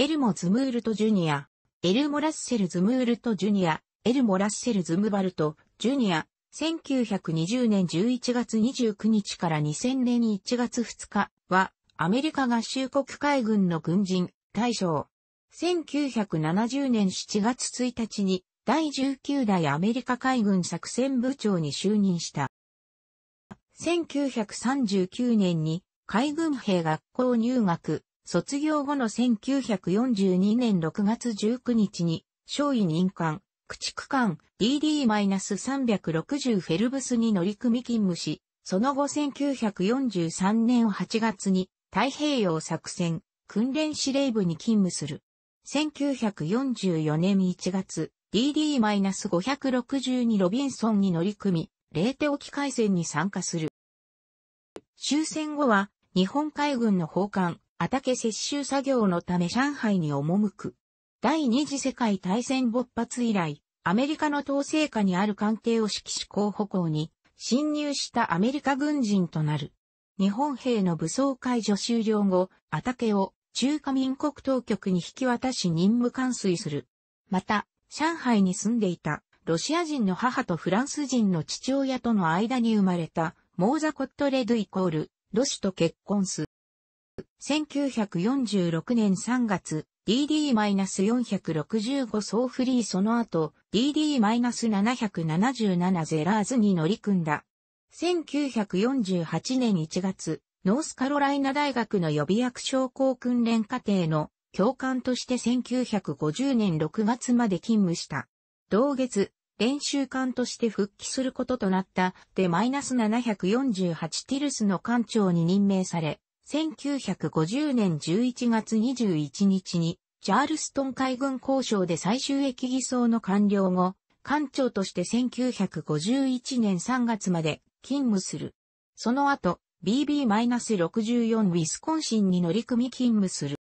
エルモ・ズムールト・ジュニア、エルモ・ラッセル・ズムールト・ジュニア、エルモ・ラッセル・ズムバルト・ジュニア、1920年11月29日から2000年1月2日は、アメリカ合衆国海軍の軍人、大将。1970年7月1日に、第19代アメリカ海軍作戦部長に就任した。1939年に海軍兵学校入学。卒業後の1942年6月19日に、少尉任官、駆逐艦 DD-360 フェルブスに乗り組み勤務し、その後1943年8月に太平洋作戦訓練司令部に勤務する。1944年1月、DD-562 ロビンソンに乗り組み、レーテ沖海戦に参加する。終戦後は日本海軍の砲艦畑接収作業のため上海に赴く。第二次世界大戦勃発以来、アメリカの統制下にある関係を指揮し候補校に侵入したアメリカ軍人となる。日本兵の武装解除終了後、畑を中華民国当局に引き渡し任務完遂する。また、上海に住んでいたロシア人の母とフランス人の父親との間に生まれたモーザ・コットレドイコール、ロシと結婚す。1946年3月、DD-465 総フリーその後、DD-777 ゼラーズに乗り組んだ。1948年1月、ノースカロライナ大学の予備役商工訓練課程の教官として1950年6月まで勤務した。同月、練習艦として復帰することとなったで、で -748 ティルスの艦長に任命され、1950年11月21日に、チャールストン海軍交渉で最終役偽装の完了後、艦長として1951年3月まで勤務する。その後、BB-64 ウィスコンシンに乗り組み勤務する。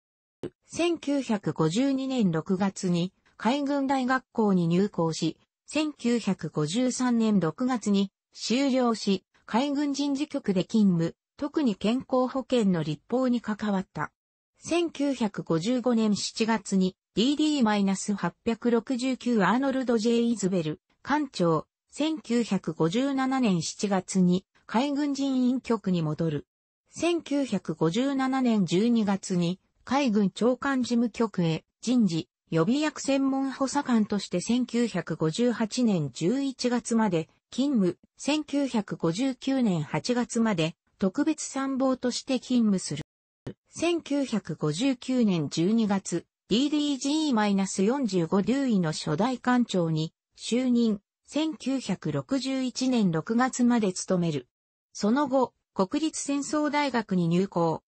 1952年6月に海軍大学校に入校し、1953年6月に修了し、海軍人事局で勤務、特に健康保険の立法に関わった。1955年7月に DD-869 アーノルド・ J・ イズベル、艦長、1957年7月に海軍人員局に戻る。1957年12月に海軍長官事務局へ人事予備役専門補佐官として1958年11月まで勤務、1959年8月まで特別参謀として勤務する。1959年12月、DDG-45 留意の初代艦長に就任、1961年6月まで務める。その後、国立戦争大学に入校。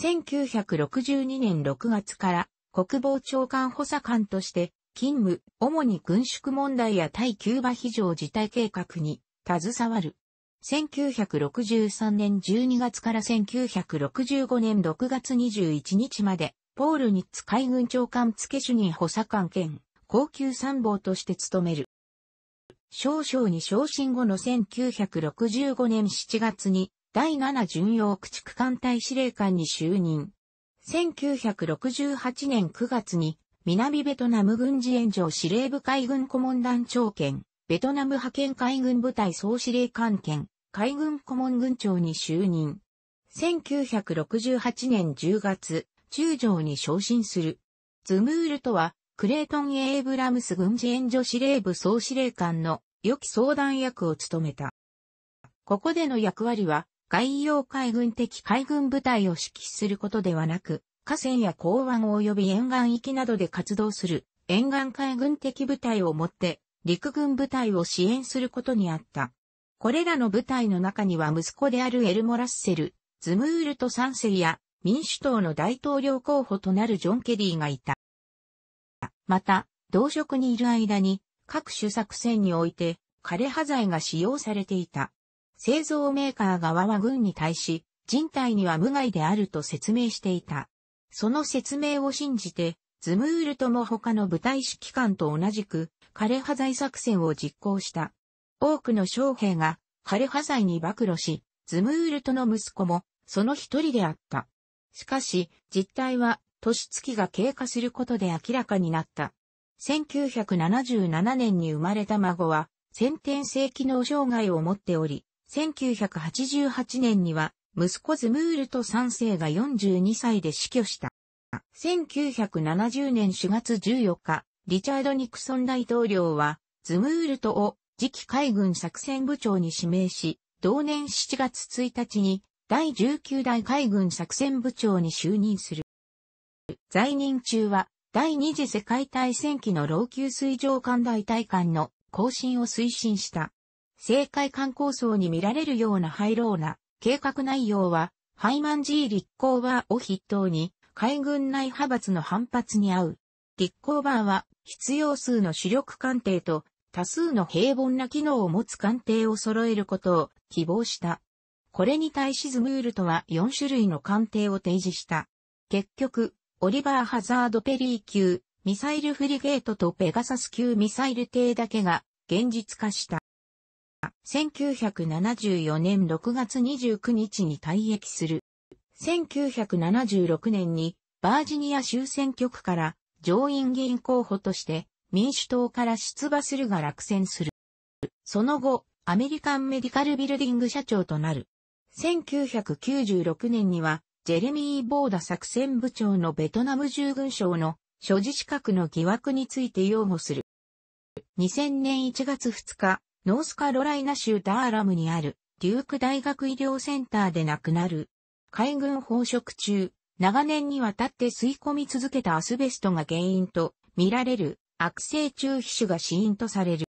1962年6月から国防長官補佐官として勤務、主に軍縮問題や対キューバ非常事態計画に携わる。1963年12月から1965年6月21日まで、ポールニッツ海軍長官付主任補佐官兼、高級参謀として務める。少々に昇進後の1965年7月に、第7巡洋駆逐艦隊司令官に就任。1968年9月に、南ベトナム軍事援助司令部海軍顧問団長兼、ベトナム派遣海軍部隊総司令官兼、海軍顧問軍長に就任。1968年10月、中将に昇進する。ズムールとは、クレートン・エイブラムス軍事援助司令部総司令官の良き相談役を務めた。ここでの役割は、外洋海軍的海軍部隊を指揮することではなく、河川や港湾及び沿岸域などで活動する沿岸海軍的部隊をもって陸軍部隊を支援することにあった。これらの部隊の中には息子であるエルモ・ラッセル、ズムールと3世や民主党の大統領候補となるジョン・ケリーがいた。また、同職にいる間に各種作戦において枯葉剤が使用されていた。製造メーカー側は軍に対し、人体には無害であると説明していた。その説明を信じて、ズムールとも他の部隊指揮官と同じく、枯葉剤作戦を実行した。多くの将兵が、ハレハ罪に暴露し、ズムールトの息子も、その一人であった。しかし、実態は、年月が経過することで明らかになった。1977年に生まれた孫は、先天性機能障害を持っており、1988年には、息子ズムールト3世が42歳で死去した。1970年4月14日、リチャード・ニクソン大統領は、ズムールトを次期海軍作戦部長に指名し、同年7月1日に第19代海軍作戦部長に就任する。在任中は第二次世界大戦期の老朽水上艦大隊艦の更新を推進した。政界艦構想に見られるような廃炉な計画内容は、ハイマン G 立候バーを筆頭に、海軍内派閥の反発に合う。立候バーは必要数の主力艦艇と多数の平凡な機能を持つ艦艇を揃えることを希望した。これに対しズムールとは4種類の艦艇を提示した。結局、オリバー・ハザード・ペリー級、ミサイルフリゲートとペガサス級ミサイル艇だけが現実化した。1974年6月29日に退役する。1976年にバージニア州選挙区から上院議員候補として民主党から出馬するが落選する。その後、アメリカンメディカルビルディング社長となる。1996年には、ジェレミー・ボーダ作戦部長のベトナム従軍省の所持資格の疑惑について擁護する。2000年1月2日、ノースカロライナ州ダーラムにあるデューク大学医療センターで亡くなる。海軍飽食中、長年にわたって吸い込み続けたアスベストが原因と見られる悪性中皮腫が死因とされる。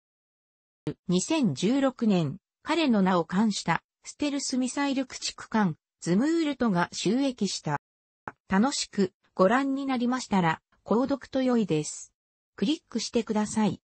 2016年、彼の名を冠したステルスミサイル駆逐艦ズムールトが収益した。楽しくご覧になりましたら、購読と良いです。クリックしてください。